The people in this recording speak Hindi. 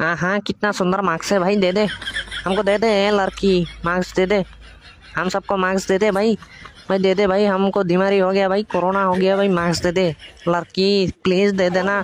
हाँ हाँ कितना सुंदर मार्क्स है भाई दे दे हमको दे दे लड़की मार्क्स दे दे हम सबको मार्क्स दे दे भाई भाई दे दे भाई हमको बीमारी हो गया भाई कोरोना हो गया भाई मार्क्स दे दे लड़की प्लीज़ दे देना